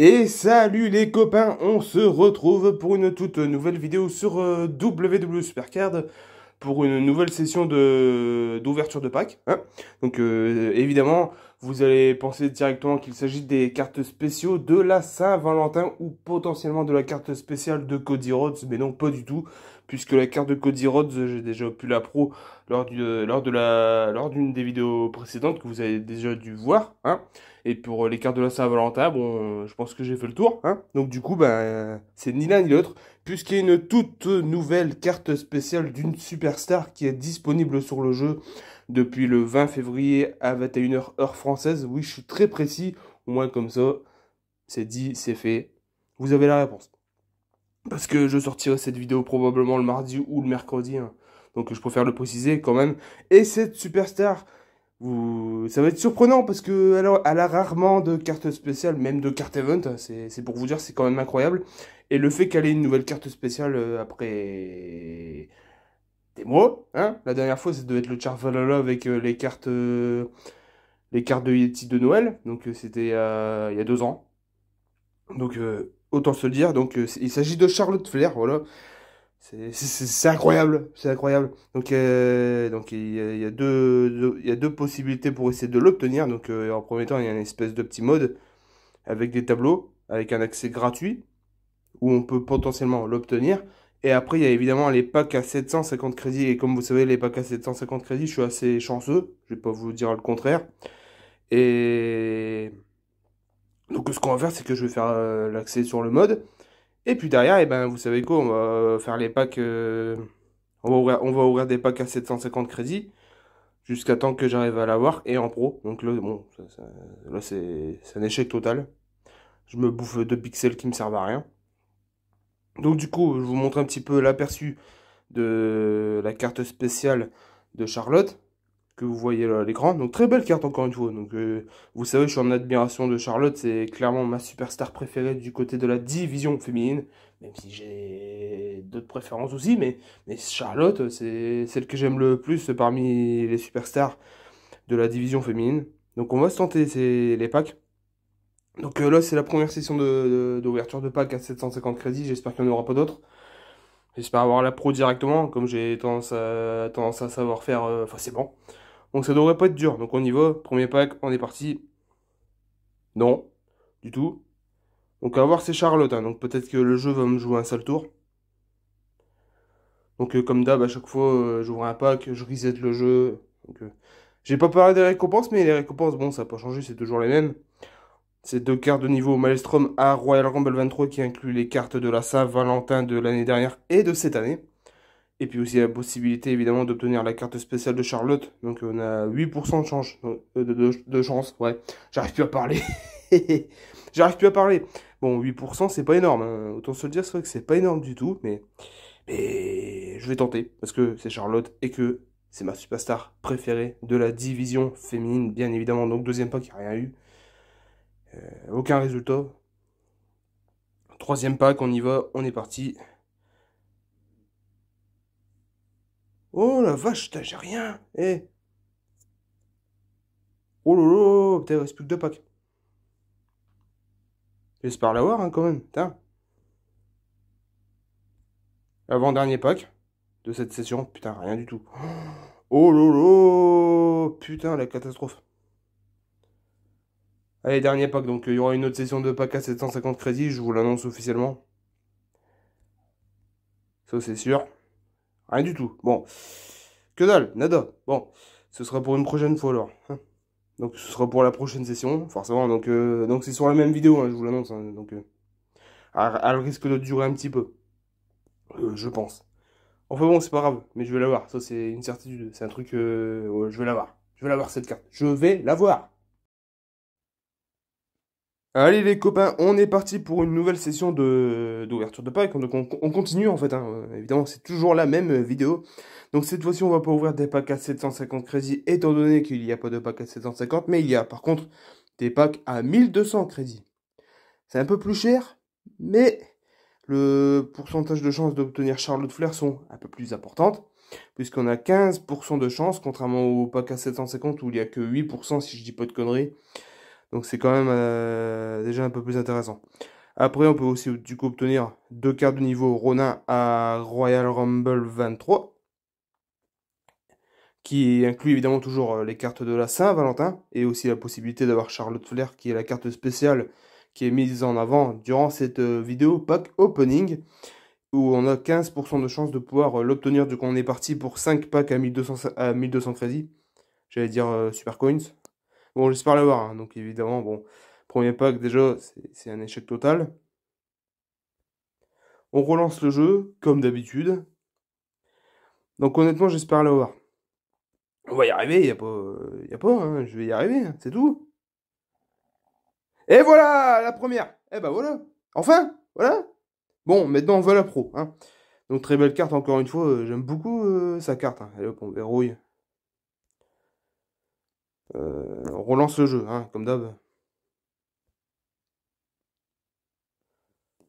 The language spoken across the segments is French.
Et salut les copains, on se retrouve pour une toute nouvelle vidéo sur WW euh, Supercard pour une nouvelle session d'ouverture de, pack. Hein. Donc euh, évidemment, vous allez penser directement qu'il s'agit des cartes spéciaux de la Saint-Valentin ou potentiellement de la carte spéciale de Cody Rhodes, mais non pas du tout puisque la carte de Cody Rhodes, j'ai déjà pu la pro lors du, euh, lors de la, lors d'une des vidéos précédentes que vous avez déjà dû voir, hein. Et pour euh, les cartes de la Saint-Valentin, bon, euh, je pense que j'ai fait le tour, hein. Donc du coup, ben, c'est ni l'un ni l'autre, puisqu'il y a une toute nouvelle carte spéciale d'une superstar qui est disponible sur le jeu depuis le 20 février à 21h heure française. Oui, je suis très précis, au moins comme ça, c'est dit, c'est fait. Vous avez la réponse parce que je sortirai cette vidéo probablement le mardi ou le mercredi. Hein. Donc je préfère le préciser quand même. Et cette superstar, vous... ça va être surprenant parce que elle a, rarement de cartes spéciales. même de cartes event. Hein, c'est pour vous dire, c'est quand même incroyable. Et le fait qu'elle ait une nouvelle carte spéciale euh, après des mois, hein La dernière fois, ça devait être le Charvalala avec euh, les cartes, euh, les cartes de Yeti de Noël. Donc c'était il y a deux ans. Donc autant se le dire. Donc euh, il s'agit de Charlotte Flair, voilà. C'est incroyable, c'est incroyable. Donc, euh, donc il, y a, deux, il y deux possibilités pour essayer de l'obtenir. Donc, euh, en premier temps, il y a une espèce de petit mode avec des tableaux, avec un accès gratuit où on peut potentiellement l'obtenir. Et après, il y a évidemment les packs à 750 crédits. Et comme vous savez, les packs à 750 crédits, je suis assez chanceux. Je ne vais pas vous dire le contraire. Et donc ce qu'on va faire, c'est que je vais faire euh, l'accès sur le mode. Et puis derrière, eh ben, vous savez quoi, on va euh, faire les packs... Euh, on, va ouvrir, des packs à 750 crédits. Jusqu'à temps que j'arrive à l'avoir et en pro. Donc là, bon, là c'est un échec total. Je me bouffe de pixels qui me servent à rien. Donc du coup, je vous montre un petit peu l'aperçu de la carte spéciale de Charlotte que vous voyez là à l'écran. Donc très belle carte encore une fois. Donc euh, vous savez, je suis en admiration de Charlotte, c'est clairement ma superstar préférée du côté de la division féminine, même si j'ai d'autres préférences aussi, mais, mais Charlotte, c'est celle que j'aime le plus parmi les superstars de la division féminine. Donc on va se tenter les packs. Donc euh, là c'est la première session d'ouverture de, de, pack à 750 crédits, j'espère qu'il n'y en aura pas d'autres. J'espère avoir la pro directement, comme j'ai tendance à, tendance à savoir faire Enfin c'est Bon. Donc ça devrait pas être dur. Donc on y va, premier pack, on est parti. Non, du tout. Donc à voir c'est Charlotte, hein. donc peut-être que le jeu va me jouer un seul tour. Donc euh, comme d'hab, à chaque fois, euh, j'ouvre un pack, je reset le jeu. Euh, j'ai pas parlé des récompenses, mais les récompenses, bon, ça n'a pas changé, c'est toujours les mêmes. C'est deux cartes de niveau Maelstrom à Royal Rumble 23 qui inclut les cartes de la Saint-Valentin de l'année dernière et de cette année. Et puis aussi la possibilité évidemment d'obtenir la carte spéciale de Charlotte. Donc on a 8% de chance. Euh, de, chance, ouais. J'arrive plus à parler. J'arrive plus à parler. Bon, 8% c'est pas énorme. Hein. Autant se le dire, c'est vrai que c'est pas énorme du tout. Mais, mais je vais tenter. Parce que c'est Charlotte et que c'est ma superstar préférée de la division féminine, bien évidemment. Donc deuxième pack, il n'y a rien eu. Euh, aucun résultat. Troisième pack, on y va, on est parti. Oh la vache, j'ai rien Eh Oh lolo, putain, il reste plus que deux packs. J'espère l'avoir hein, quand même, Avant-dernier pack de cette session, putain, rien du tout. Oh lolo Putain, la catastrophe. Allez, dernier pack, donc il y aura une autre session de pack à 750 crédits, je vous l'annonce officiellement. Ça c'est sûr. Rien du tout. Bon. Que dalle, nada. Bon. Ce sera pour une prochaine fois alors. Hein. donc ce sera pour la prochaine session, forcément. Donc euh, donc c'est sur la même vidéo, hein, je vous l'annonce. Hein. donc euh, risque de durer un petit peu. Euh, je pense. Enfin bon, c'est pas grave, mais je vais l'avoir. Ça c'est une certitude. C'est un truc. Euh, je vais l'avoir. Je vais l'avoir cette carte. Je vais l'avoir. Allez les copains, on est parti pour une nouvelle session de d'ouverture de pack. Donc on, continue en fait, hein. euh, évidemment c'est toujours la même euh, vidéo. Donc cette fois-ci on va pas ouvrir des packs à 750 crédits étant donné qu'il n'y a pas de pack à 750, mais il y a par contre des packs à 1200 crédits. C'est un peu plus cher, mais le pourcentage de chances d'obtenir Charlotte Flair sont un peu plus importantes, puisqu'on a 15% de chances, contrairement au pack à 750 où il n'y a que 8% si je dis pas de conneries. Donc c'est quand même euh, déjà un peu plus intéressant. Après, on peut aussi du coup obtenir deux cartes de niveau Ronin à Royal Rumble 23, qui inclut évidemment toujours euh, les cartes de la Saint-Valentin, et aussi la possibilité d'avoir Charlotte Flair, qui est la carte spéciale qui est mise en avant durant cette euh, vidéo pack opening, où on a 15% de chance de pouvoir l'obtenir, du coup on est parti pour 5 packs à 1200, à crédits, j'allais dire Super Coins, Bon, j'espère l'avoir. Hein. Donc, évidemment, bon, premier pack, déjà, c'est un échec total. On relance le jeu, comme d'habitude. Donc, honnêtement, j'espère l'avoir. On va y arriver, il n'y a pas. Y a pas hein. je vais y arriver, hein, c'est tout. Et voilà la première Eh ben voilà Enfin Voilà Bon, maintenant on va la pro. Donc très belle carte encore une fois, euh, j'aime beaucoup euh, sa carte. Hein. Allez hop, on verrouille. Euh, on relance le jeu, hein, comme d'hab.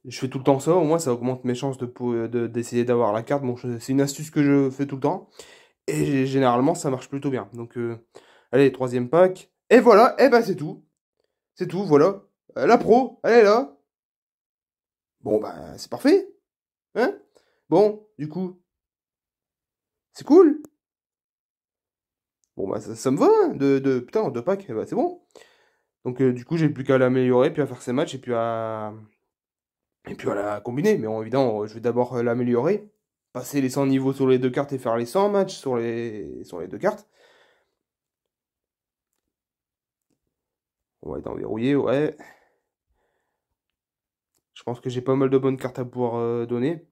je fais tout le temps ça, au moins ça augmente mes chances de d'essayer d'avoir la carte. Bon, c'est une astuce que je fais tout le temps. Et généralement, ça marche plutôt bien. Donc, euh, allez, troisième pack. Et voilà, et eh ben c'est tout. C'est tout, voilà. Euh, la pro, elle est là. Bon, ben c'est parfait. Hein Bon, du coup, c'est cool. Bon, bah, ça, me va, hein, de, putain, de pack packs, eh bah, c'est bon. Donc, euh, du coup, j'ai plus qu'à l'améliorer, puis à faire ses matchs, et puis à. Et puis à la combiner. Mais bon évidemment euh, je vais d'abord euh, l'améliorer, passer les 100 niveaux sur les deux cartes et faire les 100 matchs sur les, sur les deux cartes. On va être enverrouillé, ouais. Je pense que j'ai pas mal de bonnes cartes à pouvoir donner.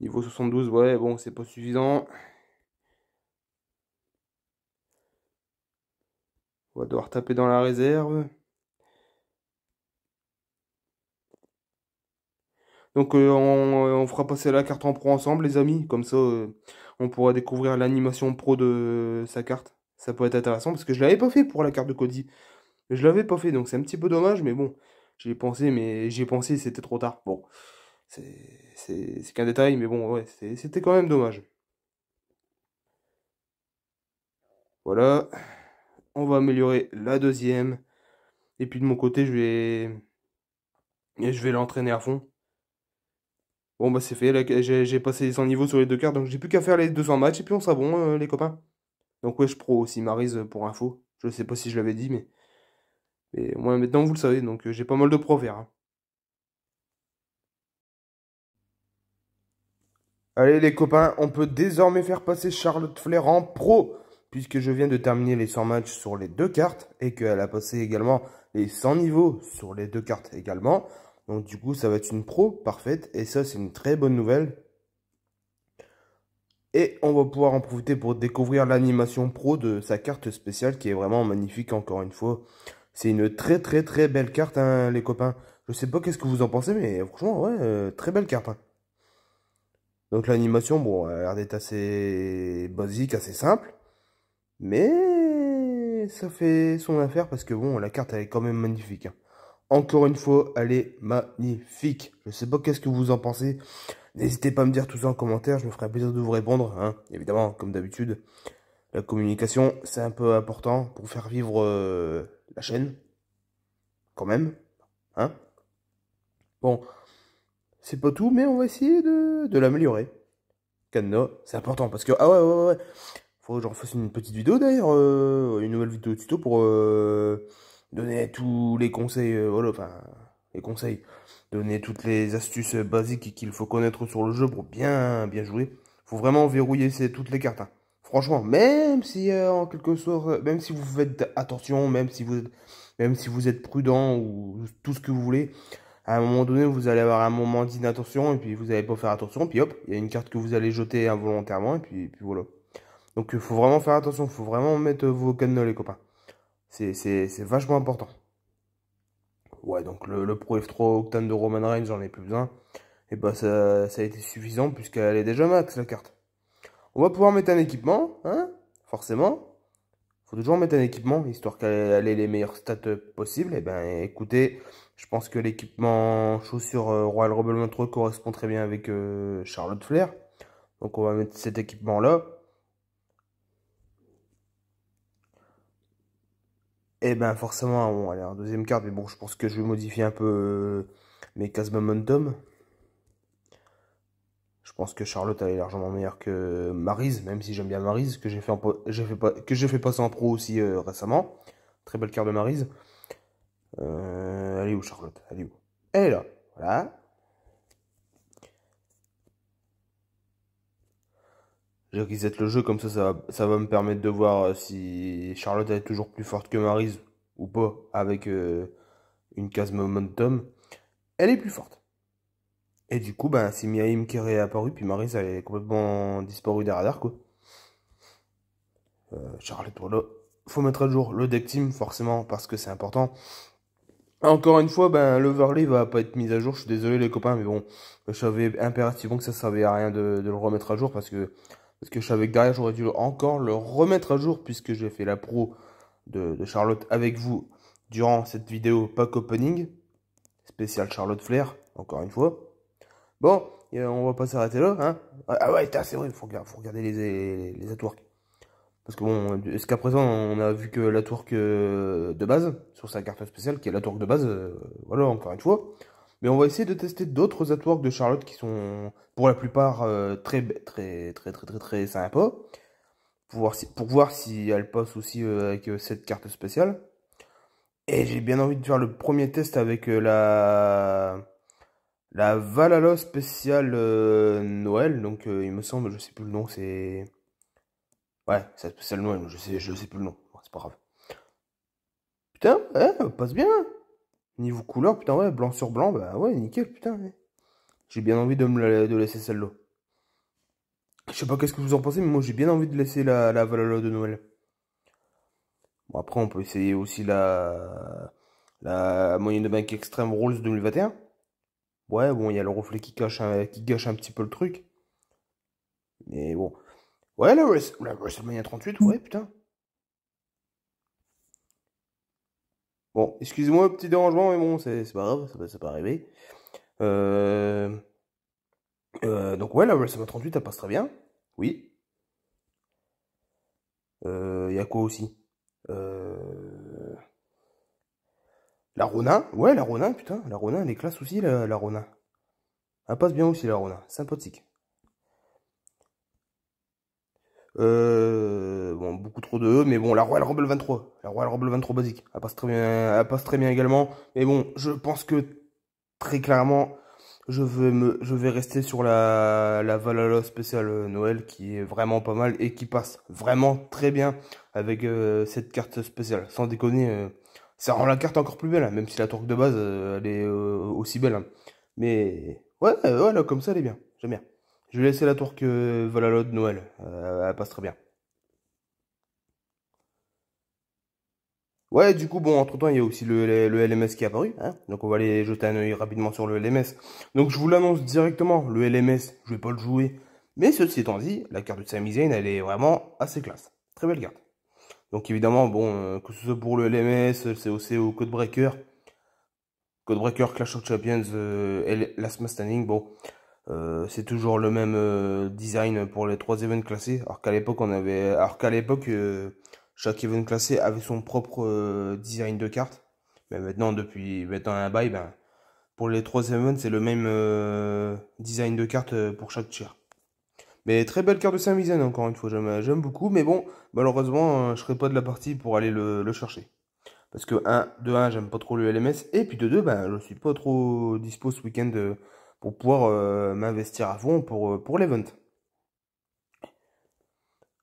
Niveau 72, ouais, bon, c'est pas suffisant. On va devoir taper dans la réserve. Donc euh, on, fera passer la carte en pro ensemble les amis, comme ça euh, on pourra découvrir l'animation pro de sa carte. Ça peut être intéressant parce que je l'avais pas fait pour la carte de Cody. Je l'avais pas fait donc c'est un petit peu dommage mais bon, j'ai pensé mais j'ai pensé c'était trop tard. Bon. C'est qu'un détail, mais bon, ouais, c'était quand même dommage. Voilà. On va améliorer la deuxième. Et puis de mon côté, je vais. je vais l'entraîner à fond. Bon, bah c'est fait. J'ai passé les 100 niveaux sur les deux cartes. Donc j'ai plus qu'à faire les 200 matchs. Et puis on sera bon, euh, les copains. Donc ouais, je pro aussi Marise pour info. Je sais pas si je l'avais dit, mais. Mais moi maintenant, vous le savez. Donc euh, j'ai pas mal de pro vers hein. Allez les copains, on peut désormais faire passer Charlotte Flair en pro, puisque je viens de terminer les 100 matchs sur les deux cartes, et qu'elle a passé également les 100 niveaux sur les deux cartes également. Donc du coup, ça va être une pro parfaite, et ça c'est une très bonne nouvelle. Et on va pouvoir en profiter pour découvrir l'animation pro de sa carte spéciale, qui est vraiment magnifique encore une fois. C'est une très très très belle carte, hein, les copains. Je sais pas qu'est-ce que vous en pensez, mais franchement, ouais, euh, très belle carte. Hein. Donc l'animation, bon, elle a l'air d'être assez basique, assez simple. Mais ça fait son affaire parce que bon, la carte elle est quand même magnifique. Hein. Encore une fois, elle est magnifique. Je sais pas qu'est-ce que vous en pensez. N'hésitez pas à me dire tout ça en commentaire, je me ferai plaisir de vous répondre. Hein. Évidemment, comme d'habitude, la communication, c'est un peu important pour faire vivre euh, la chaîne. Quand même. Hein bon, c'est pas tout, mais on va essayer de, l'améliorer. Cadenas, c'est important parce que, ah ouais, ouais, ouais, faut que j'en fasse une petite vidéo d'ailleurs, euh, une nouvelle vidéo tuto pour euh, donner tous les conseils, euh, voilà, enfin, les conseils, donner toutes les astuces basiques qu'il faut connaître sur le jeu pour bien, bien jouer. Faut vraiment verrouiller toutes les cartes, hein. Franchement, même si en quelque sorte, même si vous faites attention, même si vous êtes, même si vous êtes prudent ou tout ce que vous voulez, à un moment donné, vous allez avoir un moment d'inattention et puis vous n'allez pas faire attention. Puis hop, il y a une carte que vous allez jeter involontairement et puis, voilà. Donc il faut vraiment faire attention, il faut vraiment mettre vos cannes les copains. C'est vachement important. Ouais, donc le, Pro F3 Octane de Roman Reigns, j'en ai plus besoin. Et bah ça, a été suffisant puisqu'elle est déjà max la carte. On va pouvoir mettre un équipement, hein Forcément. Faut toujours mettre un équipement, histoire qu'elle ait les meilleures stats euh, possibles. Et eh ben écoutez, je pense que l'équipement chaussures euh, Royal Rebel Montreux correspond très bien avec euh, Charlotte Flair. Donc on va mettre cet équipement là. Et eh ben forcément, bon, aller en deuxième carte, mais bon, je pense que je vais modifier un peu euh, mes cases momentum. Je pense que Charlotte est largement meilleure que Maryse, même si j'aime bien Maryse que j'ai fait, passer en pro aussi récemment. Très belle carte de Maryse euh, elle est où Charlotte Elle est où Elle est là. Voilà. Je le jeu, comme ça, ça va, ça va me permettre de voir euh, si Charlotte est toujours plus forte que Marise ou pas avec euh, une case momentum. Elle est plus forte. Et du coup, ben, c'est Miaim qui est réapparue, puis Marise, elle est complètement disparue des radars, quoi. Euh, Charlotte, voilà. Faut mettre à jour le deck team, forcément, parce que c'est important. Encore une fois, ben, l'overlay va pas être mis à jour. Je suis désolé, les copains, mais bon, je savais impérativement que ça servait à rien de, le remettre à jour parce que, parce que je savais que derrière, j'aurais dû encore le remettre à jour puisque j'ai fait la pro de, Charlotte avec vous durant cette vidéo pack opening. Spécial Charlotte Flair, encore une fois. Bon, on va pas s'arrêter là, hein. Ah, ah ouais, c'est vrai, il faut, regarder les, les, les parce que bon, jusqu'à présent, on a vu que la tourque euh, de base, sur sa carte spéciale, qui est la tourque de base, euh, voilà, encore une fois. Mais on va essayer de tester d'autres artworks de Charlotte qui sont, pour la plupart, euh, très, très, très, très, très, très sympas. Pour voir si, pour voir si elle passe aussi avec cette carte spéciale. Et j'ai bien envie de faire le premier test avec la... La Valhalla spéciale Noël, donc il me semble, je sais plus le nom, c'est... Ouais, c'est le nom, je sais, je sais plus le nom. C'est pas grave. Putain, ouais, passe bien. Hein. Niveau couleur, putain, ouais, blanc sur blanc, bah ouais, nickel, putain. J'ai bien envie de me de laisser celle-là. Je sais pas qu'est-ce que vous en pensez, mais moi j'ai bien envie de laisser la, la Valhalla de Noël. Bon, après, on peut essayer aussi la, la moyenne de Bank extrême Rules 2021. Ouais, bon, il y a le reflet qui, cache qui gâche un petit peu le truc. Mais bon. Ouais, la, la WrestleMania 38, mm. ouais, putain. Bon, excusez-moi, petit dérangement, mais bon, c'est pas grave, ça, ça peut arriver. Euh, euh, donc ouais, la WrestleMania 38, elle passe très bien. Oui. Il euh, y a quoi aussi La Rona. Ouais, la Rona, putain. La Rona, elle est classe aussi, la, la Rona. Elle passe bien aussi, la Rona. Sympathique. Euh, bon, beaucoup trop de eux mais bon, la Royal Rumble 23. La Royal Rumble 23 basique. Elle passe très bien, elle passe très bien également. Mais bon, je pense que très clairement, je vais me, je vais rester sur la, la Valhalla spéciale euh, Noël qui est vraiment pas mal et qui passe vraiment très bien avec euh, cette carte spéciale. Sans déconner, ça rend la carte encore plus belle, hein, même si la torque de base, elle est aussi belle. Hein. Mais ouais, voilà comme ça, elle est bien. J'aime bien. Je vais laisser la tour que Valhalla de Noël. Euh, elle passe très bien. Ouais, du coup, bon, entre-temps, il y a aussi le, LMS qui est apparu. Hein. Donc, on va aller jeter un oeil rapidement sur le LMS. Donc, je vous l'annonce directement, le LMS, je vais pas le jouer. Mais ceci étant dit, la carte de Samizane elle est vraiment assez classe. Très belle carte. Donc, évidemment, bon, euh, que ce soit pour le LMS, COC ou Codebreaker, Codebreaker, Clash of Champions, euh, et Last Man Standing, bon, euh, c'est toujours le même euh, design pour les trois events classés. Alors qu'à l'époque, on avait, alors qu'à l'époque, euh, chaque event classé avait son propre design de carte. Mais maintenant, depuis maintenant un bail, ben, pour les trois events, c'est le même design de carte pour chaque tier. Mais très belle carte de Saint-Mizen, encore une fois, j'aime beaucoup. Mais bon, malheureusement, je serai pas de la partie pour aller le, chercher. Parce que un, de 1, j'aime pas trop le LMS. Et puis de 2, ben, je suis pas trop dispo ce week-end pour pouvoir euh, m'investir à fond pour, euh, pour l'event.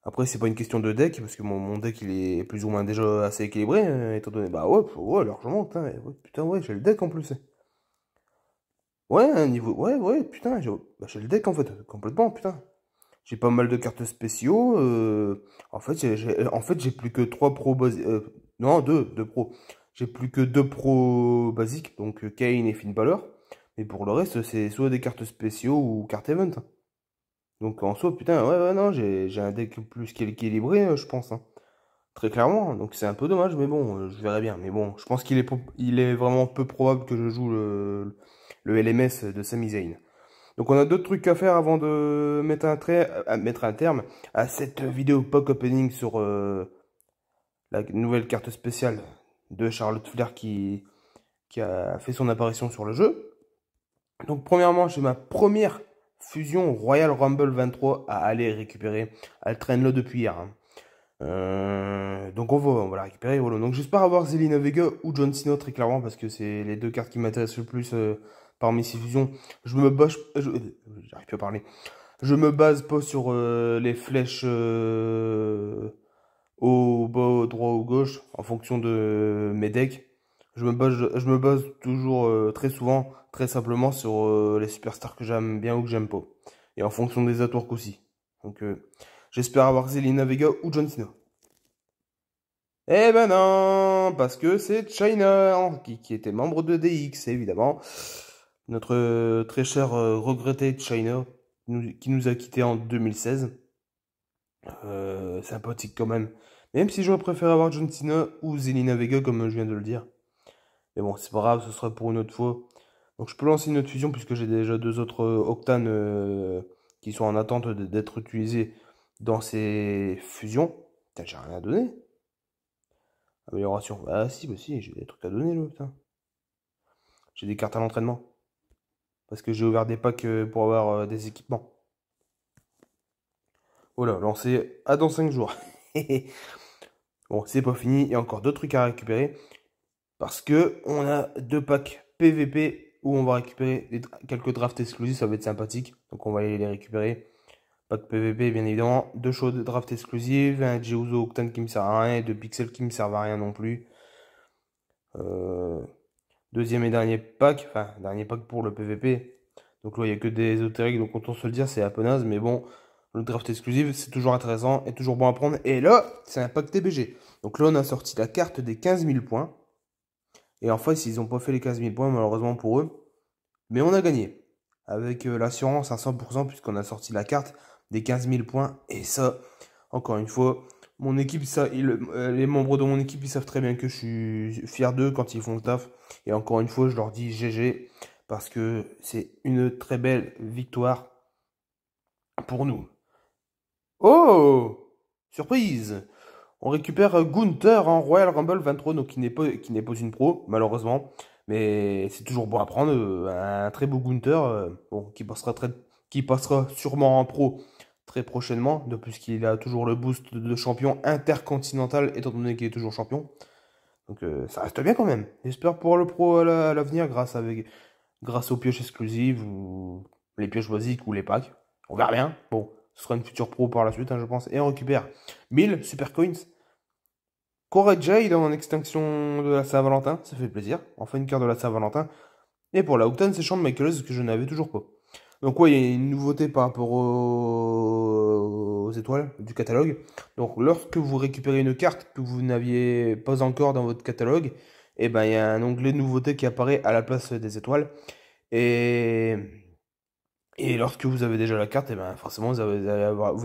Après, c'est pas une question de deck, parce que mon, deck il est plus ou moins déjà assez équilibré, hein, étant donné. Bah ouais, ouais largement, putain, ouais, putain, ouais, j'ai le deck en plus. Ouais, un niveau. Ouais, ouais, putain, j'ai bah, le deck en fait, complètement, putain. J'ai pas mal de cartes spéciaux. Euh, en fait, j'ai en fait, plus que 3 pros basiques. non, 2, 2 pros. J'ai plus que 2 pros basiques, donc Kane et Finn Balor. Et pour le reste, c'est soit des cartes spéciaux ou cartes event. Donc en soi, putain, ouais, ouais, non, j'ai un deck plus qu'équilibré, euh, je pense. Hein. Très clairement, donc c'est un peu dommage, mais bon, euh, je verrai bien. Mais bon, je pense qu'il est, il est vraiment peu probable que je joue le, LMS de Sami Donc on a d'autres trucs à faire avant de mettre un, trait, euh, mettre un terme à cette vidéo POC Opening sur la nouvelle carte spéciale de Charlotte Flair qui, qui a fait son apparition sur le jeu. Donc premièrement, j'ai ma première fusion Royal Rumble 23 à aller récupérer. Elle traîne là depuis hier. Hein. Euh, donc on va, la récupérer. Voilà. Donc j'espère avoir Zelina Vega ou John Cena très clairement parce que c'est les deux cartes qui m'intéressent le plus euh, parmi ces fusions. Je me euh, j'arrive plus à parler. Je me base pas sur les flèches au bas, droit ou gauche en fonction de mes decks. Je me je me base toujours très souvent très simplement sur euh, les superstars que j'aime bien ou que j'aime pas. Et en fonction des atours aussi. Donc euh, j'espère avoir Zelina Vega ou John Cena. Eh ben non, parce que c'est China qui, était membre de DX évidemment. Notre euh, très cher regretté China qui nous a quitté en 2016. sympathique quand même. Même si j'aurais préféré avoir John Cena ou Zelina Vega comme je viens de le dire. Mais bon, c'est pas grave, ce sera pour une autre fois. Donc je peux lancer une autre fusion puisque j'ai déjà deux autres euh, octanes euh, qui sont en attente d'être utilisés dans ces fusions. Putain, j'ai rien à donner. Amélioration. Ah si, bah si, j'ai des trucs à donner là, putain. J'ai des cartes à l'entraînement. Parce que j'ai ouvert des packs euh, pour avoir des équipements. Voilà, oh lancé à dans 5 jours. bon, c'est pas fini, il y a encore deux trucs à récupérer. Parce que on a deux packs PVP où on va récupérer quelques drafts exclusifs, ça va être sympathique. Donc on va aller les récupérer. Pack PVP, bien évidemment. Deux choses de draft exclusifs un Jouzo Octane qui me sert à rien, et deux Pixels qui me servent à rien non plus. Euh, deuxième et dernier pack, enfin, dernier pack pour le PVP. Donc là, il n'y a que des ésotériques, donc autant se le dire, c'est un peu naze, mais bon, le draft exclusif, c'est toujours intéressant et toujours bon à prendre. Et là, c'est un pack TBG. Donc là, on a sorti la carte des 15 000 points. Et en face, ils n'ont pas fait les 15 000 points, malheureusement pour eux. Mais on a gagné. Avec euh, l'assurance à 100%, puisqu'on a sorti la carte des 15 000 points. Et ça, encore une fois, mon équipe, ça, euh, les membres de mon équipe, ils savent très bien que je suis fier d'eux quand ils font le taf. Et encore une fois, je leur dis GG, parce que c'est une très belle victoire pour nous. Oh Surprise on récupère euh, Gunther en Royal Rumble 23, donc qui n'est pas, qui n'est pas une pro, malheureusement. Mais c'est toujours bon à prendre. Euh, un très beau Gunther, euh, qui, passera très, qui passera sûrement en pro très prochainement, puisqu'il qu'il a toujours le boost de champion intercontinental, étant donné qu'il est toujours champion. Donc ça reste bien quand même. J'espère pour le pro à l'avenir grâce, avec, grâce aux pioches exclusives ou les pioches basiques ou les packs. On verra bien. Bon, ce sera une future pro par la suite, hein, je pense. Et on récupère 1000 super coins déjà il en extinction de la Saint-Valentin, ça fait plaisir. Enfin une carte de la Saint-Valentin. Et pour la Octane, c'est de Michaels que je n'avais toujours pas. Donc ouais, il y a une nouveauté par rapport aux... étoiles du catalogue. Donc lorsque vous récupérez une carte que vous n'aviez pas encore dans votre catalogue, et eh ben il y a un onglet nouveauté qui apparaît à la place des étoiles. Et, et lorsque vous avez déjà la carte, et eh ben forcément vous,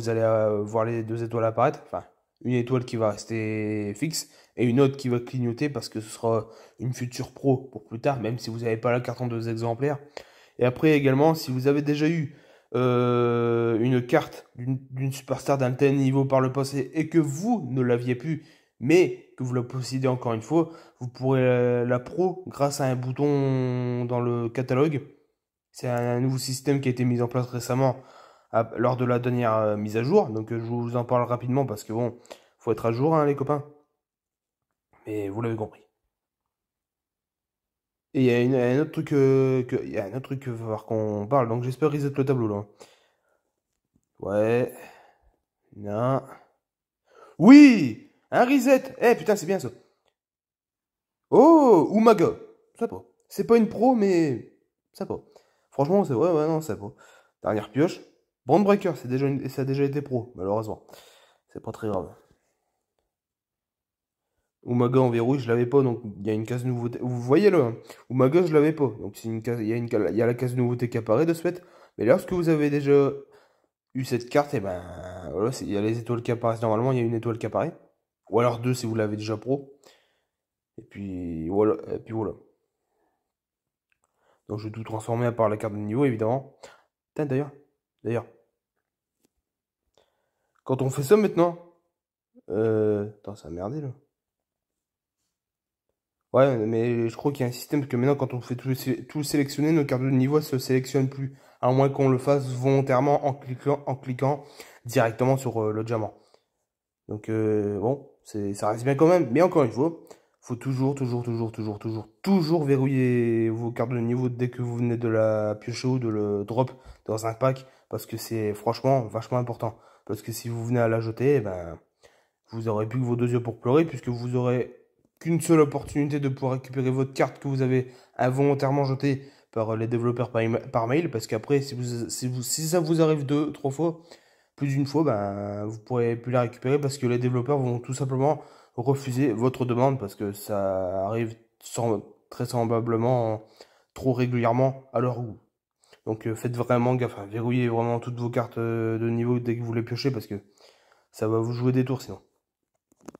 allez voir les deux étoiles apparaître. Enfin, une étoile qui va rester fixe et une autre qui va clignoter parce que ce sera une future pro pour plus tard, même si vous n'avez pas la carte en deux exemplaires. Et après également, si vous avez déjà eu euh, une carte d'une superstar d'un tel niveau par le passé et que vous ne l'aviez plus, mais que vous la possédez encore une fois, vous pourrez la, pro grâce à un bouton dans le catalogue. C'est un nouveau système qui a été mis en place récemment lors de la dernière euh, mise à jour. Donc euh, je vous en parle rapidement parce que bon, faut être à jour hein, les copains. Mais vous l'avez compris. Et il y, a un autre truc, euh, y a un autre truc qu'il qu'on parle. Donc j'espère reset le tableau là. Ouais. Non. Oui Un reset Eh putain, c'est bien ça. Oh Umaga Sympa. C'est pas une pro, mais. pas. Franchement, c'est. Ouais, ouais, non, pas. Dernière pioche. Bond Breaker, c'est déjà ça a déjà été pro, malheureusement. C'est pas très grave. Umaga en verrouille, je l'avais pas, donc il y a une case nouveauté. Vous voyez le hein. Umaga, je l'avais pas. Donc c'est une case... y, a une... y a la case nouveauté qui apparaît de ce Mais lorsque vous avez déjà eu cette carte, et eh ben voilà, il y a les étoiles qui apparaissent. Normalement, il y a une étoile qui apparaît. Ou alors deux si vous l'avez déjà pro. Et puis voilà. Et puis voilà. Donc je vais tout transformer à part la carte de niveau, évidemment. D'ailleurs, d'ailleurs, quand on fait ça maintenant. Euh. Attends, ça a merdé là. Ouais, mais je crois qu'il y a un système parce que maintenant, quand on fait tout, sélectionner, nos cartes de niveau ne se sélectionnent plus. À moins qu'on le fasse volontairement en cliquant, en cliquant directement sur euh, le diamant. Donc, euh, bon, ça reste bien quand même. Mais encore une fois, faut toujours, toujours, toujours, toujours, toujours, toujours verrouiller vos cartes de niveau dès que vous venez de la piocher ou de le drop dans un pack parce que c'est franchement vachement important. Parce que si vous venez à la jeter, eh ben, vous aurez plus que vos deux yeux pour pleurer, puisque vous aurez qu'une seule opportunité de pouvoir récupérer votre carte que vous avez involontairement jetée par euh, les développeurs par, mail, parce qu'après, si, vous, si, ça vous arrive deux, trois fois, plus d'une fois, ben, vous pourrez plus la récupérer parce que les développeurs vont tout simplement refuser votre demande parce que ça arrive très semblablement trop régulièrement à leur goût. Donc euh, faites vraiment gaffe, hein. verrouillez vraiment toutes vos cartes euh, de niveau dès que vous les piochez parce que ça va vous jouer des tours sinon.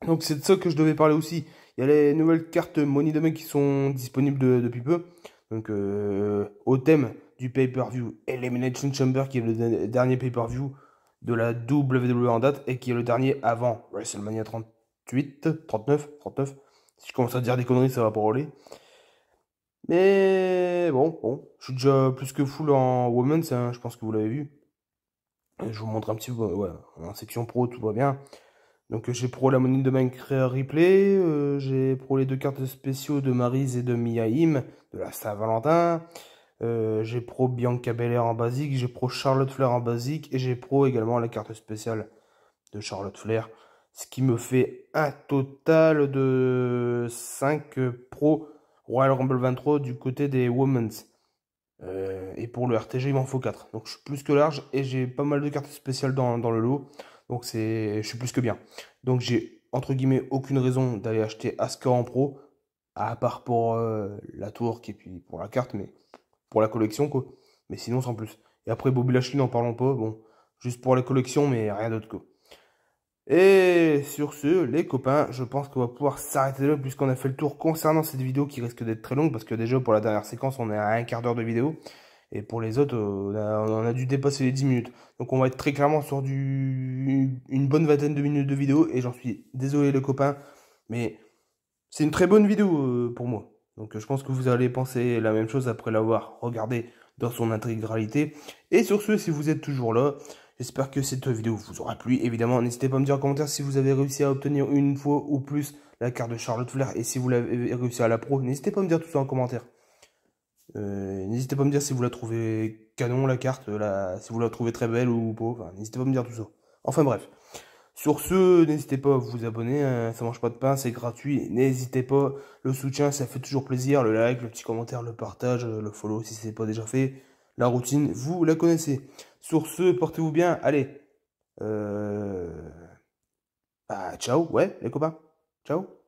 Donc c'est de ça que je devais parler aussi. Il y a les nouvelles cartes Money Domain qui sont disponibles depuis peu. Donc euh, au thème du pay-per-view Elimination Chamber qui est le dernier pay-per-view de la WWE en date et qui est le dernier avant WrestleMania 38, 39, 39. Si je commence à dire des conneries, ça va pas rouler. Mais bon, bon, je suis déjà plus que full en Women's, hein. je pense que vous l'avez vu. Je vous montre un petit peu, ouais, en section pro, tout va bien. Donc euh, j'ai pro la monnaie de Minecraft Replay, euh, j'ai pro les deux cartes spéciaux de marise et de Miaim, de la Saint-Valentin. Euh, j'ai pro Bianca Belair en basique, j'ai pro Charlotte Flair en basique, et j'ai pro également la carte spéciale de Charlotte Flair. Ce qui me fait un total de 5 pros Royal Rumble 23 du côté des Women's. Euh, et pour le RTG, il m'en faut 4. Donc je suis plus que large et j'ai pas mal de cartes spéciales dans, le lot. Donc c'est, je suis plus que bien. Donc j'ai entre guillemets aucune raison d'aller acheter Asuka en pro, à part pour euh, la tour et puis pour la carte, mais pour la collection quoi. Mais sinon sans plus. Et après Bobby Lashley n'en parlons pas, bon, juste pour la collection, mais rien d'autre quoi. Et sur ce, les copains, je pense qu'on va pouvoir s'arrêter là puisqu'on a fait le tour concernant cette vidéo qui risque d'être très longue parce que déjà pour la dernière séquence, on est à un quart d'heure de vidéo. Et pour les autres, euh, on a, dû dépasser les 10 minutes. Donc on va être très clairement sur une bonne vingtaine de minutes de vidéo. Et j'en suis désolé les copains, mais c'est une très bonne vidéo euh, pour moi. Donc je pense que vous allez penser la même chose après l'avoir regardé dans son intégralité. Et sur ce, si vous êtes toujours là, J'espère que cette vidéo vous aura plu. Évidemment, n'hésitez pas à me dire en commentaire si vous avez réussi à obtenir une fois ou plus la carte de Charlotte Flair. Et si vous l'avez réussi à la pro, n'hésitez pas à me dire tout ça en commentaire. Euh, n'hésitez pas à me dire si vous la trouvez canon, la carte, si vous la trouvez très belle ou pauvre, n'hésitez pas à me dire tout ça. Enfin bref. Sur ce, n'hésitez pas à vous abonner, hein. ça ça mange pas de pain, c'est gratuit. N'hésitez pas, le soutien, ça fait toujours plaisir. Le like, le petit commentaire, le partage, le follow si ce n'est pas déjà fait. La routine, vous la connaissez. Sur ce, portez-vous bien. Allez. Euh, bah, ciao, ouais, les copains. Ciao.